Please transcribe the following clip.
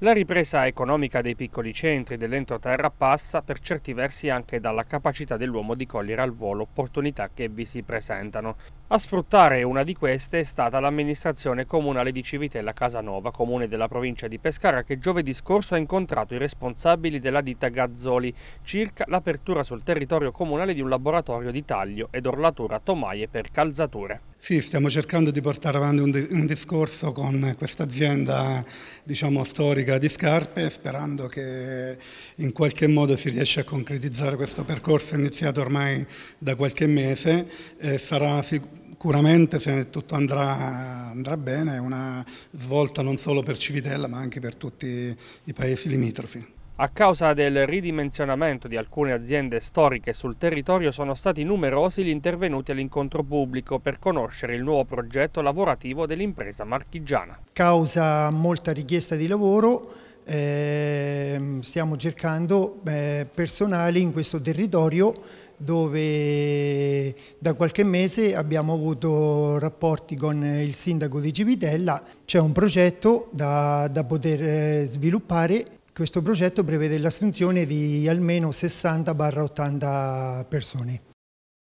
La ripresa economica dei piccoli centri dell'entroterra passa per certi versi anche dalla capacità dell'uomo di cogliere al volo opportunità che vi si presentano. A sfruttare una di queste è stata l'amministrazione comunale di Civitella Casanova, comune della provincia di Pescara, che giovedì scorso ha incontrato i responsabili della ditta Gazzoli circa l'apertura sul territorio comunale di un laboratorio di taglio ed orlatura tomaie per calzature. Sì, stiamo cercando di portare avanti un, di un discorso con questa azienda diciamo, storica di scarpe, sperando che in qualche modo si riesca a concretizzare questo percorso iniziato ormai da qualche mese. Eh, sarà sicuramente sicuramente se tutto andrà, andrà bene è una svolta non solo per Civitella ma anche per tutti i paesi limitrofi. A causa del ridimensionamento di alcune aziende storiche sul territorio sono stati numerosi gli intervenuti all'incontro pubblico per conoscere il nuovo progetto lavorativo dell'impresa marchigiana. Causa molta richiesta di lavoro, eh, stiamo cercando eh, personale in questo territorio dove da qualche mese abbiamo avuto rapporti con il sindaco di Civitella, c'è un progetto da, da poter eh, sviluppare questo progetto prevede l'assunzione di almeno 60-80 persone.